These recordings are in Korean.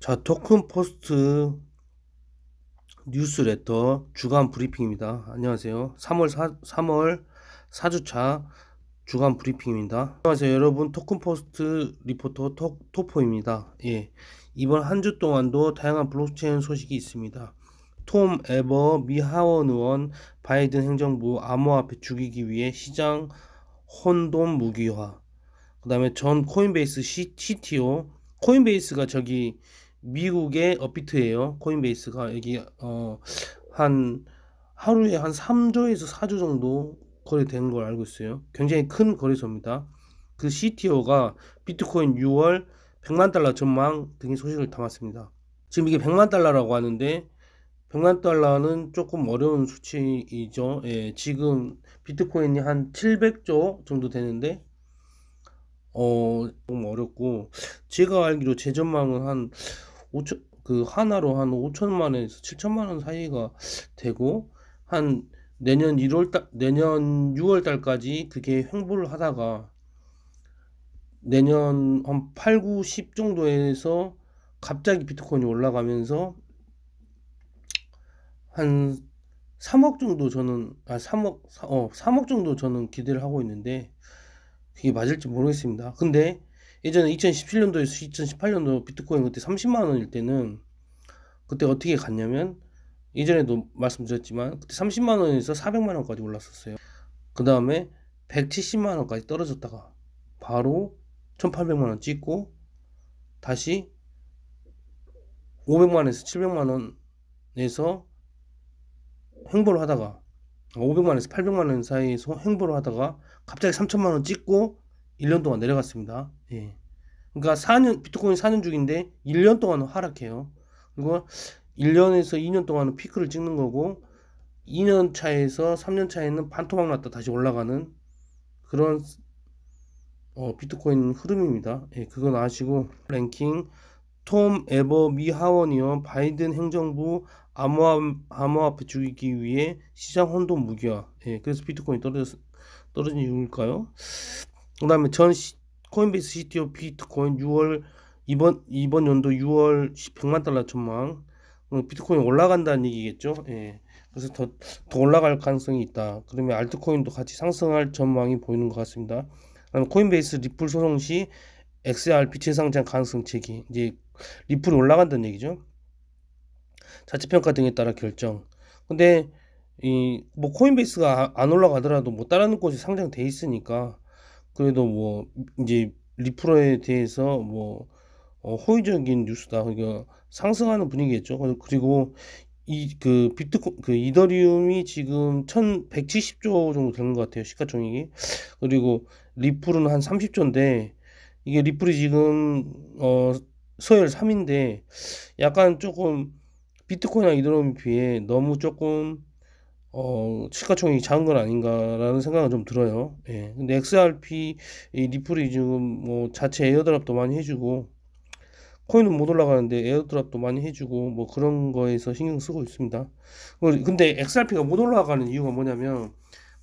자, 토큰 포스트 뉴스레터 주간 브리핑입니다. 안녕하세요. 3월 4, 3월 4주차 주간 브리핑입니다. 안녕하세요. 여러분 토큰 포스트 리포터 토, 토포입니다. 예. 이번 한 주 동안도 다양한 블록체인 소식이 있습니다. 톰 에버 미 하원 의원 바이든 행정부 암호화폐 죽이기 위해 시장 혼돈 무기화 그 다음에 전 코인베이스 C, CTO 코인베이스가 저기 미국의 업비트예요. 코인베이스가 여기 어, 한 하루에 한 3조에서 4조 정도 거래된걸 알고 있어요. 굉장히 큰 거래소입니다. 그 CTO가 비트코인 6월 100만 달러 전망 등의 소식을 담았습니다. 지금 이게 100만 달러라고 하는데 100만 달러는 조금 어려운 수치이죠. 예, 지금 비트코인이 한 700조 정도 되는데 어, 좀 어렵고 제가 알기로 제 전망은 한 5천 그 하나로 한 5천만 원에서 7천만 원 사이가 되고 한 내년 1월 달 내년 6월 달까지 그게 횡보를 하다가 내년 한 8, 9, 10 정도에서 갑자기 비트코인이 올라가면서 한 3억 정도 저는 아 3억 어 3억 정도 저는 기대를 하고 있는데 그게 맞을지 모르겠습니다. 근데 예전에 2017년도에 서 2018년도 비트코인 그때 30만 원일 때는 그때 어떻게 갔냐면 예전에도 말씀드렸지만 그때 30만 원에서 400만 원까지 올랐었어요. 그 다음에 170만 원까지 떨어졌다가 바로 1,800만 원 찍고 다시 500만 원에서 700만 원에서 횡보를 하다가 500만 원에서 800만 원 사이에서 횡보를 하다가 갑자기 3 0 0 0만원 찍고 1년 동안 내려갔습니다. 예. 그러니까 4년 비트코인 4년 중인데 1년 동안 은 하락해요. 그리고 1년에서 2년 동안은 피크를 찍는 거고 2년 차에서 3년 차에는 반토막 났다 다시 올라가는 그런 어, 비트코인 흐름입니다. 예, 그건 아시고 랭킹 톰 에버 미하원이요 바이든 행정부 암호화, 암호화폐 죽이기 위해 시장 혼돈 무기화. 예, 그래서 비트코인이 떨어졌, 떨어진 이유일까요? 그 다음에 전 시, 코인베이스 CTO 비트코인 6월 이번 이번 연도 6월 100만 달러 전망 어, 비트코인 올라간다는 얘기겠죠. 예. 그래서 더, 더 올라갈 가능성이 있다. 그러면 알트코인도 같이 상승할 전망이 보이는 것 같습니다. 그다음 코인베이스 리플 소송 시 XRP 재상장 가능성 제기. 이제 리플이 올라간다는 얘기죠. 자체 평가 등에 따라 결정. 근데 이 뭐 코인베이스가 아, 안 올라가더라도 뭐 다른 곳이 상장돼 있으니까 그래도 뭐 이제 리프로에 대해서 뭐 어, 호의적인 뉴스다. 그러니까 상승하는 분위기겠죠. 그리고 이 그 비트코 그 이더리움이 지금 1,170조 정도 되는 것 같아요. 시가총액이. 그리고 리플은 한 30조인데 이게 리플이 지금 어 서열 3인데 약간 조금 비트코인이나 이더리움에 비해 너무 조금 어, 시가총이 작은 건 아닌가라는 생각은 좀 들어요. 예. 근데 XRP 이 리플이 지금 뭐 자체 에어드랍도 많이 해주고 코인은 못 올라가는데 에어드랍도 많이 해주고 뭐 그런 거에서 신경 쓰고 있습니다. 근데 XRP가 못 올라가는 이유가 뭐냐면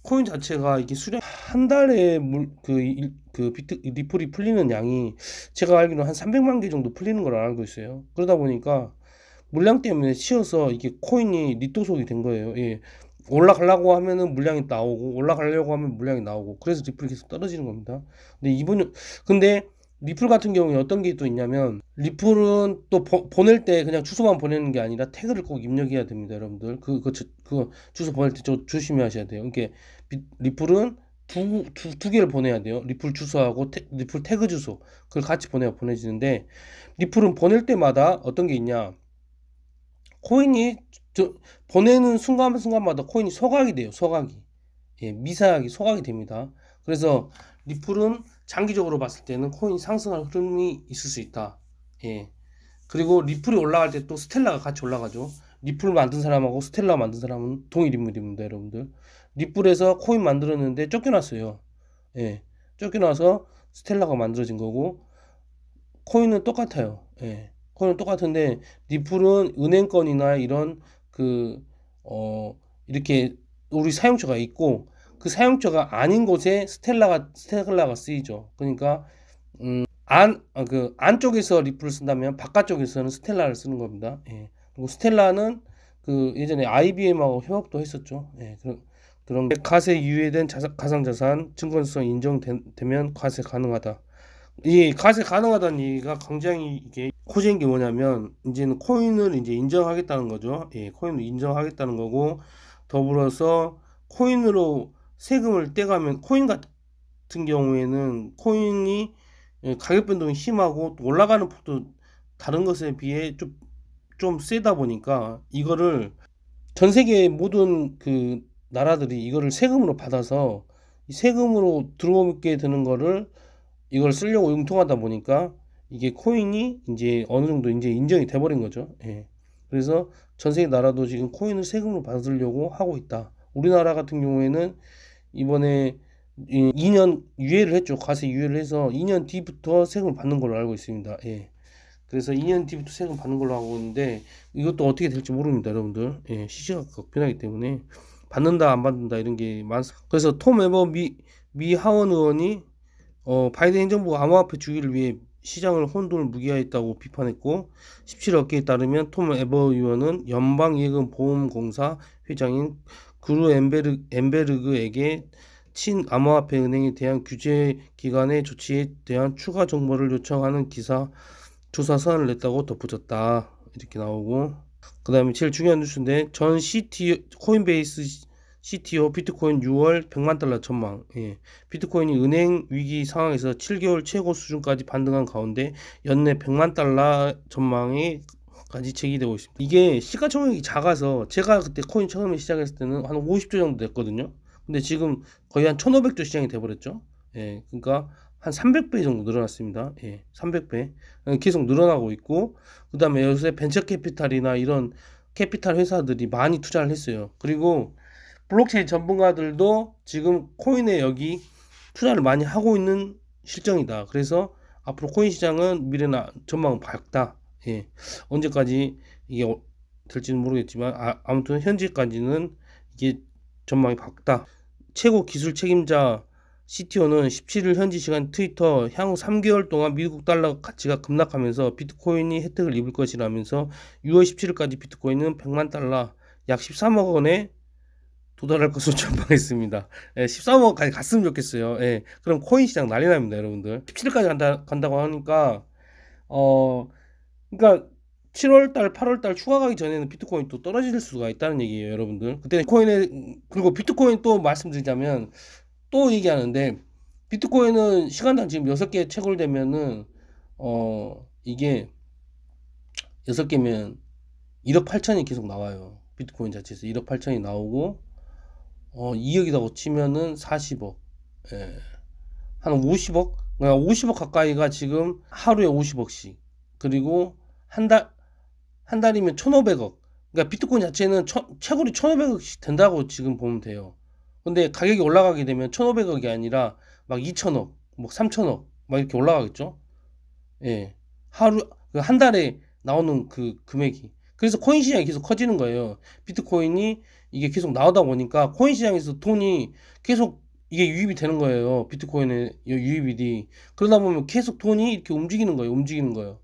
코인 자체가 이게 수령한 달에 물그그 그 비트 리플이 풀리는 양이 제가 알기로 한 300만 개 정도 풀리는 걸 알고 있어요. 그러다 보니까 물량 때문에 치어서 이게 코인이 리토속이 된 거예요. 예. 올라가려고 하면은 물량이 나오고 올라가려고 하면 물량이 나오고 그래서 리플이 계속 떨어지는 겁니다. 근데 이번 근데 리플 같은 경우에 어떤 게 또 있냐면 리플은 또 보, 보낼 때 그냥 주소만 보내는 게 아니라 태그를 꼭 입력해야 됩니다, 여러분들. 그그그 그 그 주소 보낼 때저 조심하셔야 돼요. 이게 그러니까 렇 리플은 두, 두, 두 개를 보내야 돼요. 리플 주소하고 태, 리플 태그 주소. 그걸 같이 보내야 보내지는데, 리플은 보낼 때마다 어떤 게 있냐. 코인이 저, 보내는 순간순간마다 코인이 소각이 돼요. 소각이. 예, 미사하게 소각이 됩니다. 그래서 리플은 장기적으로 봤을 때는 코인이 상승할 흐름이 있을 수 있다. 예. 그리고 리플이 올라갈 때 또 스텔라가 같이 올라가죠. 리플 만든 사람하고 스텔라 만든 사람은 동일 인물입니다, 여러분들. 리플에서 코인 만들었는데 쫓겨났어요. 예. 쫓겨나서 스텔라가 만들어진 거고, 코인은 똑같아요. 예. 그건 똑같은데 리플은 은행권이나 이런 그 어 이렇게 우리 사용처가 있고 그 사용처가 아닌 곳에 스텔라가 스텔라가 쓰이죠. 그러니까 음, 안, 아, 그 안쪽에서 리플을 쓴다면 바깥쪽에서는 스텔라를 쓰는 겁니다. 예. 그리고 스텔라는 그 예전에 IBM하고 협업도 했었죠. 예. 그런 그런 과세 유예된 자사, 가상자산 증권성 인정되면 과세 가능하다. 이 가세 가능하다는 얘기가 굉장히 이게 코제인 게 뭐냐면 이제는 코인을 이제 인정하겠다는 거죠. 예, 코인을 인정하겠다는 거고 더불어서 코인으로 세금을 떼가면 코인 같은 경우에는 코인이 예, 가격 변동이 심하고 올라가는 폭도 다른 것에 비해 좀, 좀 세다 보니까 이거를 전 세계 모든 그 나라들이 이거를 세금으로 받아서 세금으로 들어오게 되는 거를 이걸 쓰려고 융통하다 보니까 이게 코인이 이제 어느 정도 이제 인정이 돼버린 거죠. 예. 그래서 전 세계 나라도 지금 코인을 세금으로 받으려고 하고 있다. 우리나라 같은 경우에는 이번에 2년 유예를 했죠. 과세 유예를 해서 2년 뒤부터 세금을 받는 걸로 알고 있습니다. 예. 그래서 2년 뒤부터 세금 받는 걸로 하고 있는데 이것도 어떻게 될지 모릅니다, 여러분들. 예, 시시각각 변하기 때문에 받는다 안 받는다 이런 게 많. 습니다 그래서 톰 에버 미, 미 하원 의원이 어, 바이든 행정부가 암호화폐 주기를 위해 시장을 혼돈을 무기화했다고 비판했고 17일 업계에 따르면 톰 에버 의원은 연방예금보험공사 회장인 그루 엠베르, 엠베르그에게 친암호화폐 은행에 대한 규제 기관의 조치에 대한 추가 정보를 요청하는 기사 조사 사안을 냈다고 덧붙였다 이렇게 나오고 그 다음에 제일 중요한 뉴스인데 전 CT 코인베이스 CTO 비트코인 6월 100만 달러 전망. 예. 비트코인이 은행 위기 상황에서 7개월 최고 수준까지 반등한 가운데 연내 100만 달러 전망이 까지 제기되고 있습니다. 이게 시가총액이 작아서 제가 그때 코인 처음에 시작했을 때는 한 50조 정도 됐거든요. 근데 지금 거의 한 1,500조 시장이 돼버렸죠. 예. 그러니까 한 300배 정도 늘어났습니다. 예. 300배 예, 계속 늘어나고 있고 그다음에 요새 벤처 캐피탈이나 이런 캐피탈 회사들이 많이 투자를 했어요. 그리고 블록체인 전문가들도 지금 코인에 여기 투자를 많이 하고 있는 실정이다. 그래서 앞으로 코인 시장은 미래나 전망은 밝다. 예. 언제까지 이게 어, 될지는 모르겠지만 아, 아무튼 현재까지는 이게 전망이 밝다. 최고 기술 책임자 CTO는 17일 현지 시간 트위터 향후 3개월 동안 미국 달러 가치가 급락하면서 비트코인이 혜택을 입을 것이라면서 6월 17일까지 비트코인은 100만 달러 약 13억 원에 도달할 것으로 전망했습니다. 예, 13억까지 갔으면 좋겠어요. 예, 그럼 코인 시장 난리 납니다, 여러분들. 17일까지 간다, 간다고 하니까, 어, 그러니까 7월달, 8월달 추가 가기 전에는 비트코인 또 떨어질 수가 있다는 얘기예요, 여러분들. 그때 코인에, 그리고 비트코인 또 말씀드리자면 또 얘기하는데, 비트코인은 시간당 지금 6개 채굴되면은, 어, 이게 6개면 1억 8천이 계속 나와요. 비트코인 자체에서 1억 8천이 나오고, 어, 2억이라고 치면은 40억. 예. 한 50억? 50억 그러니까 가까이가 지금 하루에 50억씩. 그리고 한 달, 한 달이면 1,500억. 그러니까 비트코인 자체는 천, 채굴이 1,500억씩 된다고 지금 보면 돼요. 근데 가격이 올라가게 되면 1,500억이 아니라 막 2,000억, 뭐 3,000억, 막 이렇게 올라가겠죠? 예. 하루, 그 한 달에 나오는 그 금액이. 그래서 코인 시장이 계속 커지는 거예요. 비트코인이 이게 계속 나오다 보니까 코인 시장에서 돈이 계속 이게 유입이 되는 거예요. 비트코인의 유입이. 그러다 보면 계속 돈이 이렇게 움직이는 거예요. 움직이는 거예요.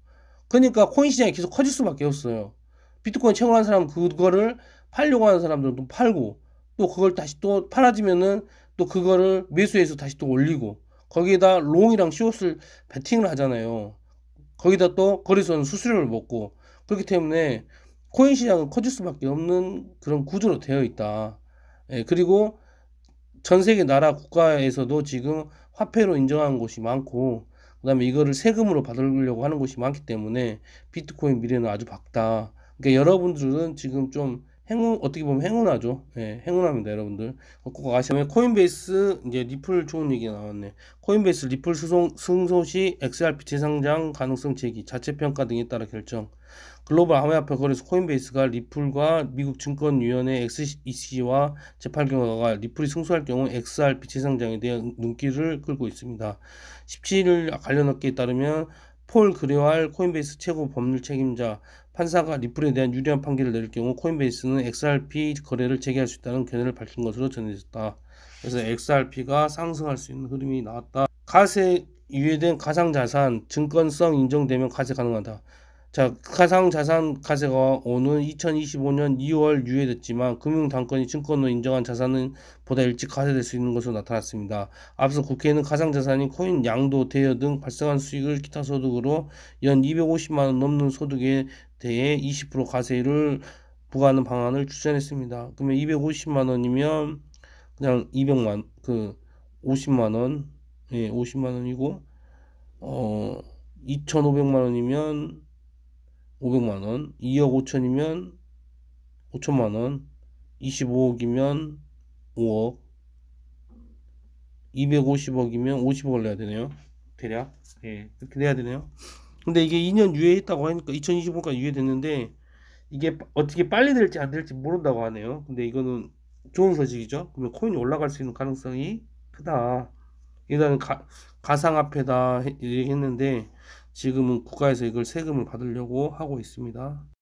그러니까 코인 시장이 계속 커질 수밖에 없어요. 비트코인 채굴한 사람 그거를 팔려고 하는 사람들도 팔고 또 그걸 다시 또 팔아지면은 또 그거를 매수해서 다시 또 올리고 거기에다 롱이랑 쇼스를 베팅을 하잖아요. 거기다 또 거래소는 수수료를 먹고 그렇기 때문에 코인 시장은 커질 수밖에 없는 그런 구조로 되어 있다. 예, 그리고 전 세계 나라 국가에서도 지금 화폐로 인정하는 곳이 많고 그다음에 이거를 세금으로 받으려고 하는 곳이 많기 때문에 비트코인 미래는 아주 밝다. 그러니까 여러분들은 지금 좀 행운 어떻게 보면 행운하죠. 예, 행운합니다, 여러분들. 꼭 아시면 코인베이스 이제 리플 좋은 얘기가 나왔네. 코인베이스 리플 수송 승소 시 XRP 재상장 가능성 제기, 자체 평가 등에 따라 결정. 글로벌 암호화폐 거래소 코인베이스가 리플과 미국 증권위원회 XEC와 재판 결과가 리플이 승소할 경우 XRP 재상장에 대한 눈길을 끌고 있습니다. 17일 관련 업계에 따르면 폴 그레왈 코인베이스 최고 법률 책임자 판사가 리플에 대한 유리한 판결을 내릴 경우 코인베이스는 XRP 거래를 재개할 수 있다는 견해를 밝힌 것으로 전해졌다. 그래서 XRP가 상승할 수 있는 흐름이 나왔다. 가세 유예된 가상자산 증권성 인정되면 가세 가능하다. 자, 가상자산 가세가 오는 2025년 2월 유예됐지만 금융당권이 증권으로 인정한 자산은 보다 일찍 가세될 수 있는 것으로 나타났습니다. 앞서 국회는 가상자산인 코인, 양도, 대여 등 발생한 수익을 기타 소득으로 연 250만원 넘는 소득에 대해 20% 가세를 부과하는 방안을 추천했습니다. 그러면 250만원이면 그냥 200만, 그 50만원, 예, 50만원이고, 어, 2,500만원이면 500만원, 2억 5천이면 5천만원, 25억이면 5억, 250억이면 50억을 내야 되네요. 대략. 예, 이렇게 내야 되네요. 근데 이게 2년 유예했다고 하니까 2025까지 년 유예됐는데 이게 어떻게 빨리 될지 안 될지 모른다고 하네요. 근데 이거는 좋은 소식이죠. 그러면 코인이 올라갈 수 있는 가능성이 크다. 일단은 가, 가상화폐다 얘기했는데 지금은 국가에서 이걸 세금을 받으려고 하고 있습니다.